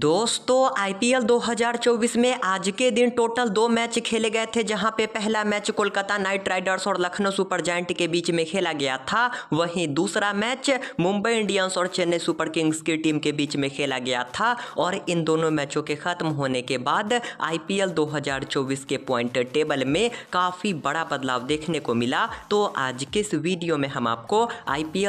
दोस्तों आईपीएल 2024 में आज के दिन टोटल दो मैच खेले गए थे जहां पे पहला मैच कोलकाता नाइट राइडर्स और लखनऊ सुपर जायंट के बीच में खेला गया था वहीं दूसरा मैच मुंबई इंडियंस और चेन्नई सुपर किंग्स की टीम के बीच में खेला गया था और इन दोनों मैचों के खत्म होने के बाद आईपीएल 2024 के पॉइंट टेबल में काफ़ी बड़ा बदलाव देखने को मिला तो आज के इस वीडियो में हम आपको आई पी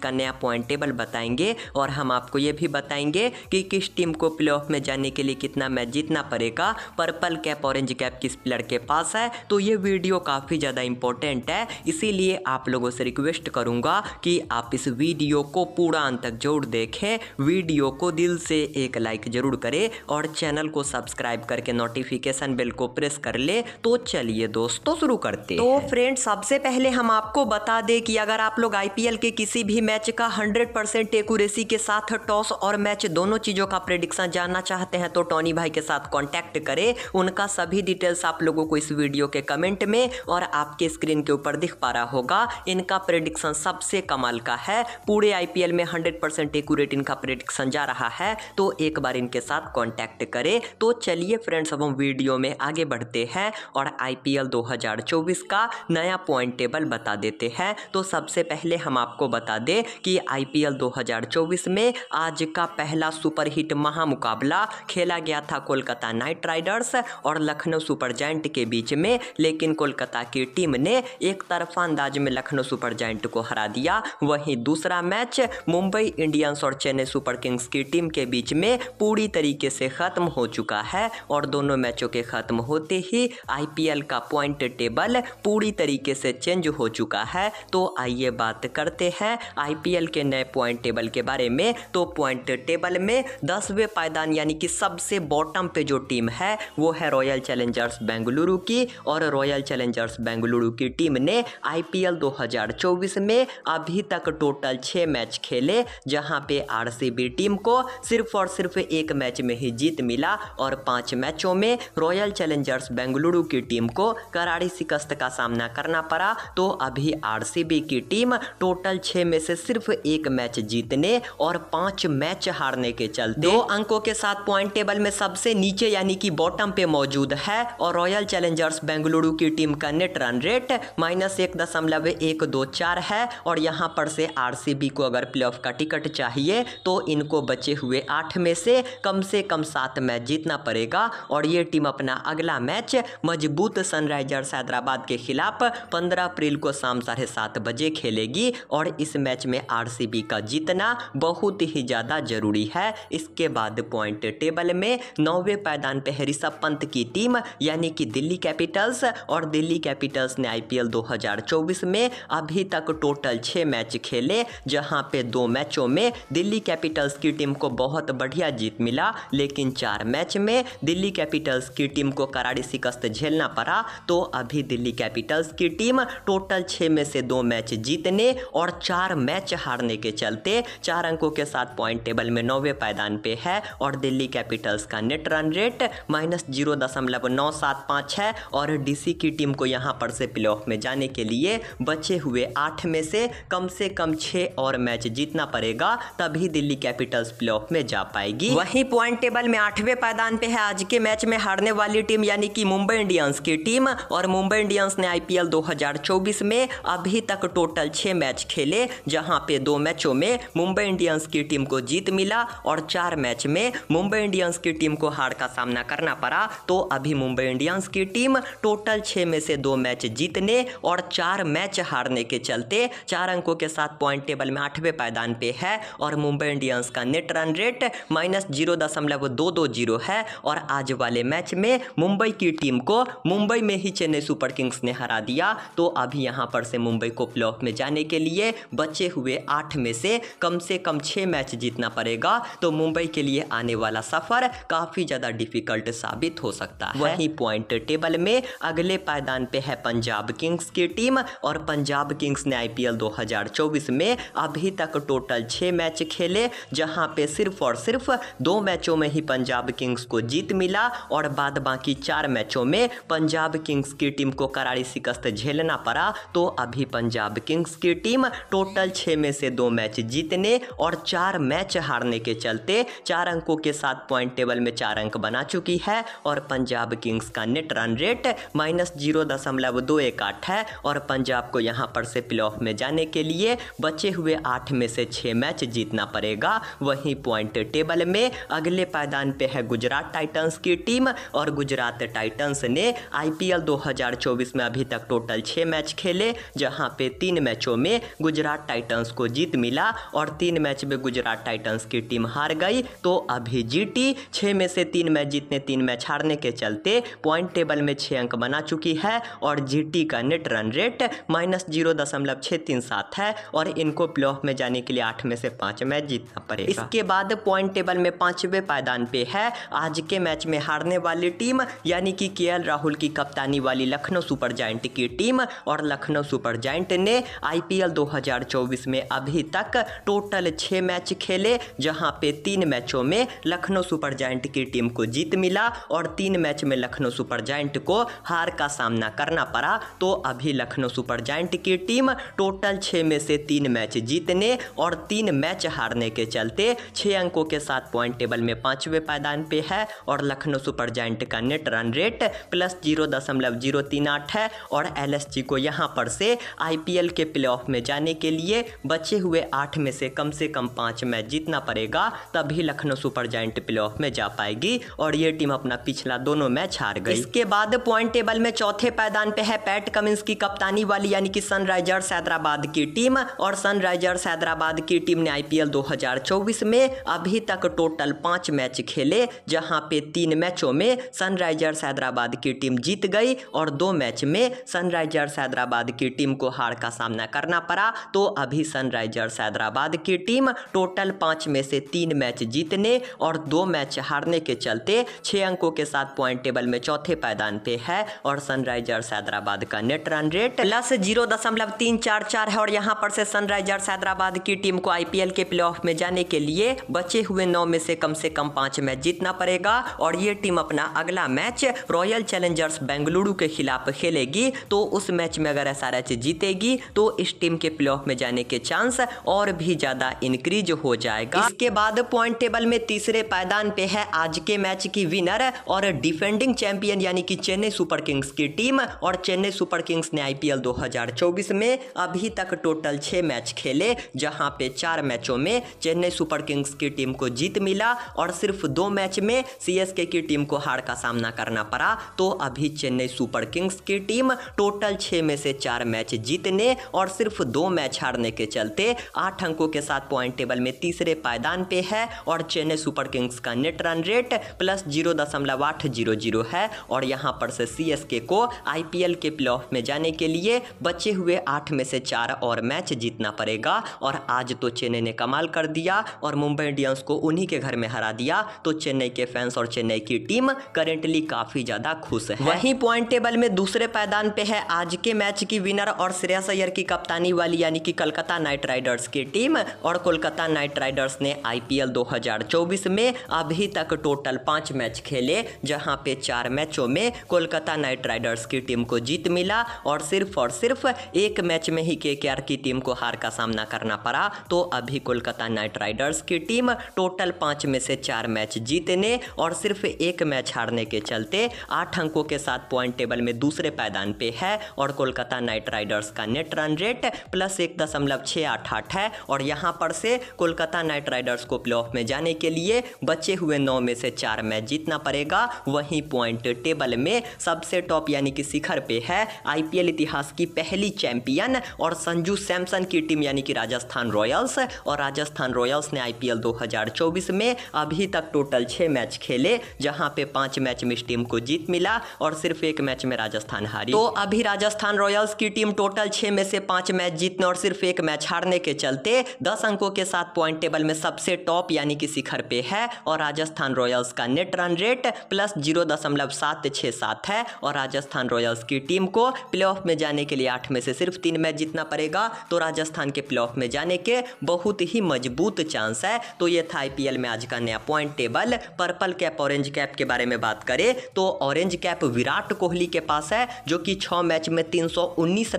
का नया पॉइंट टेबल बताएंगे और हम आपको ये भी बताएंगे कि किस किस टीम को प्लेऑफ में जाने के लिए कितना मैच जीतना पड़ेगा पर्पल कैप ऑरेंज कैप किस प्लेयर के पास है तो ये वीडियो काफ़ी ज़्यादा इंपॉर्टेंट है इसीलिए आप लोगों से रिक्वेस्ट करूँगा कि आप इस वीडियो को पूरा अंत तक जोड़ देखें वीडियो को दिल से एक लाइक जरूर करें और चैनल को सब्सक्राइब करके नोटिफिकेशन बेल को प्रेस कर ले तो चलिए दोस्तों शुरू करते तो फ्रेंड सबसे पहले हम आपको बता दें कि अगर आप लोग आईपीएल के किसी भी मैच का 100 परसेंट एक के साथ टॉस और मैच दोनों चीज़ों का का प्रेडिक्शन जानना चाहते हैं तो टोनी भाई के साथ कॉन्टैक्ट करें उनका सभी डिटेल्स आप लोगों को इस वीडियो के कमेंट में और आपके स्क्रीन के ऊपर दिख पा रहा होगा इनका प्रेडिक्शन सबसे कमाल का है पूरे आईपीएल में हंड्रेड परसेंट इनका प्रेडिक्शन जा रहा है तो एक बार इनके साथ कॉन्टैक्ट करें तो चलिए फ्रेंड्स अब हम वीडियो में आगे बढ़ते हैं और आईपीएल 2024 का नया पॉइंट टेबल बता देते हैं तो सबसे पहले हम आपको बता दें कि आईपीएल 2024 में आज का पहला सुपर हिट सीट महामुकाबला खेला गया था कोलकाता नाइट राइडर्स और लखनऊ सुपर जैंट के बीच में लेकिन कोलकाता की टीम ने एक तरफा अंदाज में लखनऊ सुपर जैंट को हरा दिया वहीं दूसरा मैच मुंबई इंडियंस और चेन्नई सुपर किंग्स की टीम के बीच में पूरी तरीके से ख़त्म हो चुका है और दोनों मैचों के ख़त्म होते ही आईपीएल का पॉइंट टेबल पूरी तरीके से चेंज हो चुका है तो आइए बात करते हैं आईपीएल के नए पॉइंट टेबल के बारे में तो पॉइंट टेबल में दसवें पायदान यानी कि सबसे बॉटम पे जो टीम है वो है रॉयल चैलेंजर्स बेंगलुरु की और रॉयल चैलेंजर्स बेंगलुरु की टीम ने आईपीएल 2024 में अभी तक टोटल छः मैच खेले जहां पे आरसीबी टीम को सिर्फ और सिर्फ एक मैच में ही जीत मिला और पांच मैचों में रॉयल चैलेंजर्स बेंगलुरु की टीम को करारी शिकस्त का सामना करना पड़ा तो अभी आर की टीम टोटल छः में से सिर्फ एक मैच जीतने और पाँच मैच हारने के चलते दो अंकों के साथ पॉइंट टेबल में सबसे नीचे यानी कि बॉटम पे मौजूद है और रॉयल चैलेंजर्स बेंगलुरु की टीम का नेट रन रेट माइनस एक दशमलव एक दो चार है और यहाँ पर से आरसीबी को अगर ऑफ का टिकट चाहिए तो इनको बचे हुए आठ में से कम से कम सात मैच जीतना पड़ेगा और ये टीम अपना अगला मैच मजबूत सनराइजर्स हैदराबाद के खिलाफ पंद्रह अप्रैल को शाम साढ़े सात बजे खेलेगी और इस मैच में आरसीबी का जीतना बहुत ही ज़्यादा ज़रूरी है इस के बाद पॉइंट टेबल में नौवे पायदान पे है ऋषभ पंत की टीम यानी कि दिल्ली कैपिटल्स और दिल्ली कैपिटल्स ने आईपीएल 2024 में अभी तक टोटल छः मैच खेले जहां पे दो मैचों में दिल्ली कैपिटल्स की टीम को बहुत बढ़िया जीत मिला लेकिन चार मैच में दिल्ली कैपिटल्स की टीम को करारी शिकस्त झेलना पड़ा तो अभी दिल्ली कैपिटल्स की टीम टोटल छः में से दो मैच जीतने और चार मैच हारने के चलते चार अंकों के साथ पॉइंट टेबल में नौवे पायदान स्थान पे है और दिल्ली कैपिटल्स का net run rate minus zero दशमलव नौ सात पाँच है और डीसी की टीम को यहाँ पर से प्ले में जाने के लिए बचे हुए आठ में से कम से कम छः और मैच जीतना पड़ेगा तभी दिल्ली कैपिटल्स प्ले में जा पाएगी वहीं पॉइंट टेबल में आठवें पायदान पे है आज के मैच में हारने वाली टीम यानी कि मुंबई इंडियंस की टीम और मुंबई इंडियंस ने आईपीएल 2024 में अभी तक टोटल छः मैच खेले जहां पे दो मैचों में मुंबई इंडियंस की टीम को जीत मिला और चार चार मैच में मुंबई इंडियंस की टीम को हार का सामना करना पड़ा तो अभी मुंबई इंडियंस की टीम टोटल छः में से दो मैच जीतने और चार मैच हारने के चलते चार अंकों के साथ पॉइंट टेबल में आठवें पायदान पे है और मुंबई इंडियंस का net run rate minus zero दशमलव दो दो जीरो है और आज वाले मैच में मुंबई की टीम को मुंबई में ही चेन्नई सुपर किंग्स ने हरा दिया तो अभी यहाँ पर से मुंबई को प्लॉफ में जाने के लिए बचे हुए आठ में से कम से कम छः मैच जीतना पड़ेगा तो मुंबई मुंबई के लिए आने वाला सफर काफी ज्यादा डिफिकल्ट साबित हो सकता है वहीं पॉइंट टेबल में अगले पायदान पे है पंजाब किंग्स की टीम और पंजाब किंग्स ने आईपीएल 2024 में अभी तक टोटल छह मैच खेले जहां पे सिर्फ और सिर्फ दो मैचों में ही पंजाब किंग्स को जीत मिला और बाद बाकी चार मैचों में पंजाब किंग्स की टीम को करारी शिकस्त झेलना पड़ा तो अभी पंजाब किंग्स की टीम टोटल छह में से दो मैच जीतने और चार मैच हारने के चलते चार अंकों के साथ पॉइंट टेबल में चार अंक बना चुकी है और पंजाब किंग्स का net run rate minus zero दशमलव दो एक आठ है और पंजाब को यहां पर से प्ले ऑफ में जाने के लिए बचे हुए आठ में से छः मैच जीतना पड़ेगा वहीं पॉइंट टेबल में अगले पायदान पे है गुजरात टाइटन्स की टीम और गुजरात टाइटन्स ने आईपीएल 2024 में अभी तक टोटल छः मैच खेले जहां पे तीन मैचों में गुजरात टाइटन्स को जीत मिला और तीन मैच में गुजरात टाइटन्स की टीम हार गई आई तो अभी जीटी छः में से तीन मैच जीतने तीन मैच हारने के चलते पॉइंट टेबल में छः अंक बना चुकी है और जीटी का net run rate minus zero दशमलव छः तीन सात है और इनको प्ले में जाने के लिए आठ में से पाँच मैच जीतना पड़ेगा इसके बाद पॉइंट टेबल में पाँचवें पायदान पे है आज के मैच में हारने वाली टीम यानी कि के राहुल की कप्तानी वाली लखनऊ सुपर जाइंट की टीम और लखनऊ सुपर जाइंट ने आईपीएल 2024 में अभी तक टोटल छः मैच खेले जहां पे तीन मैचों में लखनऊ सुपर जायंट की टीम को जीत मिला और तीन मैच में लखनऊ सुपर जायंट को हार का सामना करना पड़ा तो अभी लखनऊ सुपर जायंट की टीम टोटल छः में से तीन मैच जीतने और तीन मैच हारने के चलते छः अंकों के साथ पॉइंट टेबल में पाँचवें पायदान पे है और लखनऊ सुपर जायंट का net run rate plus zero दशमलव जीरो तीन आठ है और एल को यहाँ पर से आई के प्ले में जाने के लिए बचे हुए आठ में से कम से कम पाँच मैच जीतना पड़ेगा तभी तभी लखनऊ सुपर जॉइंट प्ले में जा पाएगी और ये टीम अपना पिछला दोनों मैच हार गई इसके बाद पॉइंट टेबल में चौथे पैदान पे है पैट कमिंस की कप्तानी वाली यानी कि सनराइजर्स हैदराबाद की टीम और सनराइजर्स हैदराबाद की टीम ने आईपीएल 2024 में अभी तक टोटल पांच मैच खेले जहां पे तीन मैचों में सनराइजर्स हैदराबाद की टीम जीत गई और दो मैच में सनराइजर्स हैदराबाद की टीम को हार का सामना करना पड़ा तो अभी सनराइजर्स हैदराबाद की टीम टोटल पांच में से तीन मैच जीतने और दो मैच हारने के चलते छः अंकों के साथ पॉइंट टेबल में चौथे पायदान पे है और सनराइजर्स हैदराबाद का net run rate plus zero दशमलव तीन चार चार है और यहाँ पर से सनराइजर्स हैदराबाद की टीम को आईपीएल के प्ले में जाने के लिए बचे हुए नौ में से कम से कम पांच मैच जीतना पड़ेगा और ये टीम अपना अगला मैच रॉयल चैलेंजर्स बेंगलुरु के खिलाफ खेलेगी तो उस मैच में अगर ऐसा एसआरएच जीतेगी तो इस टीम के प्ले में जाने के चांस और भी ज्यादा इंक्रीज हो जाएगा इसके बाद पॉइंट पॉइंट टेबल में तीसरे पायदान पे है आज के मैच की विनर और डिफेंडिंग चैंपियन यानी कि चेन्नई सुपर किंग्स की टीम और चेन्नई सुपर किंग्स ने आईपीएल 2024 में अभी तक टोटल छः मैच खेले जहां पे चार मैचों में चेन्नई सुपर किंग्स की टीम को जीत मिला और सिर्फ दो मैच में सीएसके की टीम को हार का सामना करना पड़ा तो अभी चेन्नई सुपर किंग्स की टीम टोटल छः में से चार मैच जीतने और सिर्फ दो मैच हारने के चलते आठ अंकों के साथ पॉइंट टेबल में तीसरे पायदान पे है और चेन्नई सुपर किंग्स का net run rate plus zero दशमलव आठ जीरो जीरो है और यहाँ पर से सी को आई के प्ले में जाने के लिए बचे हुए आठ में से चार और मैच जीतना पड़ेगा और आज तो चेन्नई ने कमाल कर दिया और मुंबई इंडियंस को उन्हीं के घर में हरा दिया तो चेन्नई के फैंस और चेन्नई की टीम करेंटली काफी ज्यादा खुश है वहीं पॉइंट टेबल में दूसरे पैदान पे है आज के मैच की विनर और श्रेयस अय्यर की कप्तानी वाली यानी कि कलकत्ता नाइट राइडर्स की टीम और कोलकाता नाइट राइडर्स ने आईपीएल दो 2024 में अभी तक टोटल पाँच मैच खेले जहां पे चार मैचों में कोलकाता नाइट राइडर्स की टीम को जीत मिला और सिर्फ और सिर्फ एक मैच में ही के की टीम को हार का सामना करना पड़ा तो अभी कोलकाता नाइट राइडर्स की टीम टोटल पाँच में से चार मैच जीतने और सिर्फ एक मैच हारने के चलते आठ अंकों के साथ पॉइंट टेबल में दूसरे पैदान पे है और कोलकाता नाइट राइडर्स का नेट रन रेट प्लस एक दशमलव छः आठ आठ है और यहाँ पर से कोलकाता नाइट राइडर्स को प्ले में जाने के लिए बचे हुए नौ में से चार मैच जीतना पड़ेगा वहीं पॉइंट टेबल में सबसे टॉप यानी कि शिखर पे है आईपीएल इतिहास की पहली चैंपियन और संजू सैमसन की टीम यानी कि राजस्थान रॉयल्स और राजस्थान रॉयल्स ने आईपीएल 2024 में अभी तक टोटल छः मैच खेले जहां पे पांच मैच में इस टीम को जीत मिला और सिर्फ एक मैच में राजस्थान हारी तो अभी राजस्थान रॉयल्स की टीम टोटल छः में से पांच मैच जीतने और सिर्फ एक मैच हारने के चलते दस अंकों के साथ पॉइंट टेबल में सबसे टॉप यानी यानी कि शिखर पे है और राजस्थान रॉयल्स का net run rate plus zero दशमलव सात छः सात है और राजस्थान रॉयल्स की टीम को प्ले में जाने के लिए आठ में से सिर्फ तीन मैच जीतना पड़ेगा तो राजस्थान के प्ले में जाने के बहुत ही मजबूत चांस है तो ये था आईपीएल में आज का नया point table purple cap orange cap के बारे में बात करें तो ऑरेंज कैप विराट कोहली के पास है जो कि छः मैच में तीन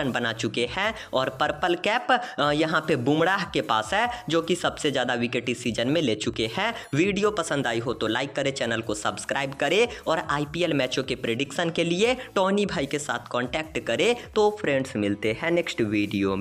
रन बना चुके हैं और पर्पल कैप यहाँ पे बुमराह के पास है जो कि सबसे ज़्यादा विकेट इस सीजन में ले ले चुके हैं वीडियो पसंद आई हो तो लाइक करें चैनल को सब्सक्राइब करें और आईपीएल मैचों के प्रिडिक्शन के लिए टॉनी भाई के साथ कॉन्टैक्ट करें तो फ्रेंड्स मिलते हैं नेक्स्ट वीडियो में